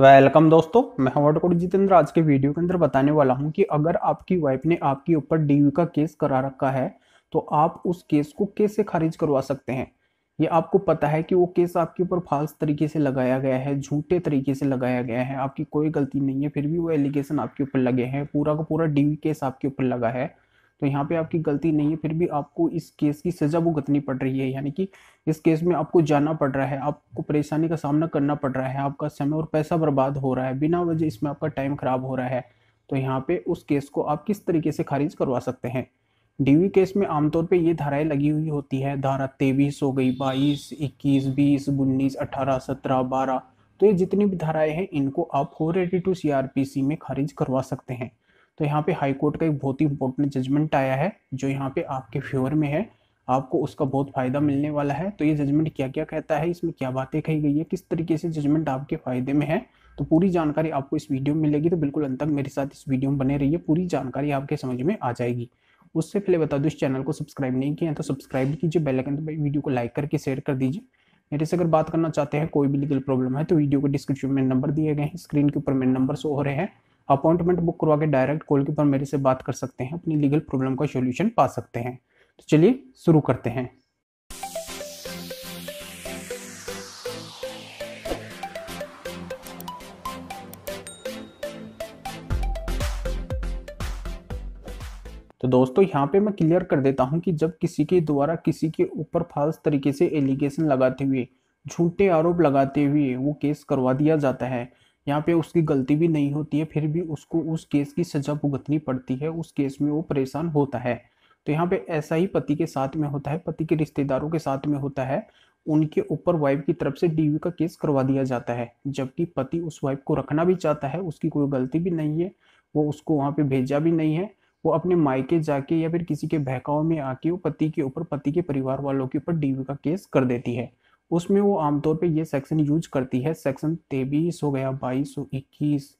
welcome दोस्तों मैं हमारे को जितेंद्र आज के वीडियो के अंदर बताने वाला हूं कि अगर आपकी वाइफ ने आपके ऊपर डीवी का केस करा रखा है तो आप उस केस को कैसे खारिज करवा सकते हैं ये आपको पता है कि वो केस आपके ऊपर फाल्स तरीके से लगाया गया है झूठे तरीके से लगाया गया है आपकी कोई गलती नहीं है फिर भी वो एलिगेशन आपके ऊपर लगे हैं पूरा का पूरा डीवी केस आपके ऊपर लगा है तो यहाँ पे आपकी गलती नहीं है फिर भी आपको इस केस की सज़ा भुगतनी पड़ रही है यानी कि इस केस में आपको जाना पड़ रहा है आपको परेशानी का सामना करना पड़ रहा है आपका समय और पैसा बर्बाद हो रहा है बिना वजह इसमें आपका टाइम ख़राब हो रहा है तो यहाँ पे उस केस को आप किस तरीके से खारिज करवा सकते हैं डीवी केस में आमतौर पे ये धाराएं लगी हुई होती है धारा तेईस हो गई बाईस इक्कीस बीस उन्नीस अठारह सत्रह बारह तो ये जितनी भी धाराएं हैं इनको आप फोर एटी टू सी में खारिज करवा सकते हैं तो यहाँ पे हाई कोर्ट का एक बहुत ही इंपॉर्टेंट जजमेंट आया है जो यहाँ पे आपके फेवर में है आपको उसका बहुत फ़ायदा मिलने वाला है तो ये जजमेंट क्या क्या कहता है इसमें क्या बातें कही गई है किस तरीके से जजमेंट आपके फ़ायदे में है तो पूरी जानकारी आपको इस वीडियो में मिलेगी तो बिल्कुल अंत तक मेरे साथ इस वीडियो में बने रहिए पूरी जानकारी आपके समझ में आ जाएगी उससे पहले बता दो इस चैनल को सब्सक्राइब नहीं किया है तो सब्सक्राइब कीजिए बेलाइकन तो भाई वीडियो को लाइक करके शेयर कर दीजिए मेरे से अगर बात करना चाहते हैं कोई भी लीगल प्रॉब्लम है तो वीडियो के डिस्क्रिप्शन में नंबर दिए गए हैं स्क्रीन के ऊपर मेरे नंबर शो हो रहे हैं अपॉइंटमेंट बुक करवा के डायरेक्ट कॉल के ऊपर मेरे से बात कर सकते हैं अपनी लीगल प्रॉब्लम का सोल्यूशन पा सकते हैं तो चलिए शुरू करते हैं तो दोस्तों यहाँ पे मैं क्लियर कर देता हूँ कि जब किसी के द्वारा किसी के ऊपर फाल्स तरीके से एलिगेशन लगाते हुए झूठे आरोप लगाते हुए वो केस करवा दिया जाता है यहाँ पे उसकी गलती भी नहीं होती है फिर भी उसको उस केस की सजा भुगतनी पड़ती है उस केस में वो परेशान होता है तो यहाँ पे ऐसा ही पति के साथ में होता है पति के रिश्तेदारों के साथ में होता है उनके ऊपर वाइफ की तरफ से डीवी का केस करवा दिया जाता है जबकि पति उस वाइफ को रखना भी चाहता है उसकी कोई गलती भी नहीं है वो उसको वहाँ पे भेजा भी नहीं है वो अपने मायके जाके या फिर किसी के बहकाव में आके वो पति के ऊपर पति के परिवार वालों के ऊपर डीवी का केस कर देती है उसमें वो आमतौर पे ये सेक्शन यूज करती है सेक्शन तेईस हो गया बाईस इक्कीस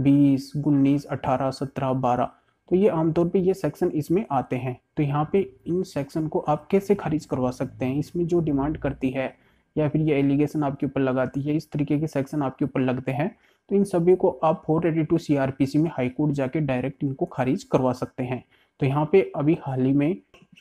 बीस उन्नीस अठारह सत्रह बारह तो ये आमतौर पे ये सेक्शन इसमें आते हैं तो यहाँ पे इन सेक्शन को आप कैसे खारिज करवा सकते हैं इसमें जो डिमांड करती है या फिर ये एलिगेशन आपके ऊपर लगाती है इस तरीके के सेक्शन आपके ऊपर लगते हैं तो इन सभी को आप four eighty two C R P C में हाईकोर्ट जाके डायरेक्ट इनको खारिज करवा सकते हैं तो यहाँ पे अभी हाल ही में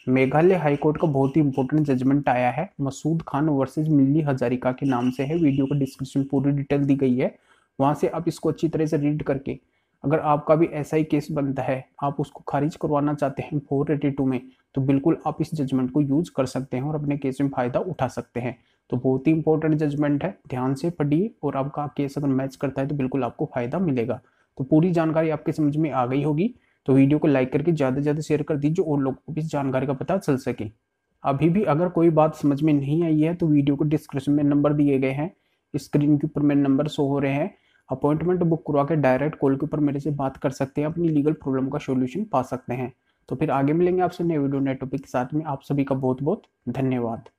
मेघालय हाईकोर्ट का बहुत ही इंपॉर्टेंट जजमेंट आया है मसूद खान वर्सेज मिल्ली हजारिका के नाम से है वीडियो का डिस्क्रिप्शन पूरी डिटेल दी गई है वहां से आप इसको अच्छी तरह से रीड करके अगर आपका भी ऐसा ही केस बनता है आप उसको खारिज करवाना चाहते हैं फोर एटी टू में तो बिल्कुल आप इस जजमेंट को यूज कर सकते हैं और अपने केस में फ़ायदा उठा सकते हैं तो बहुत ही इंपॉर्टेंट जजमेंट है ध्यान से पढ़िए और आपका केस अगर मैच करता है तो बिल्कुल आपको फ़ायदा मिलेगा तो पूरी जानकारी आपके समझ में आ गई होगी तो वीडियो को लाइक करके ज़्यादा से ज़्यादा शेयर कर दीजिए और लोगों को भी जानकारी का पता चल सके अभी भी अगर कोई बात समझ में नहीं आई है तो वीडियो को डिस्क्रिप्शन में नंबर दिए गए हैं स्क्रीन के ऊपर मेरे नंबर शो हो रहे हैं अपॉइंटमेंट बुक करवा के डायरेक्ट कॉल के ऊपर मेरे से बात कर सकते हैं अपनी लीगल प्रॉब्लम का सोल्यूशन पा सकते हैं तो फिर आगे मिलेंगे आपसे नए वीडियो नए टॉपिक के साथ में आप सभी का बहुत बहुत धन्यवाद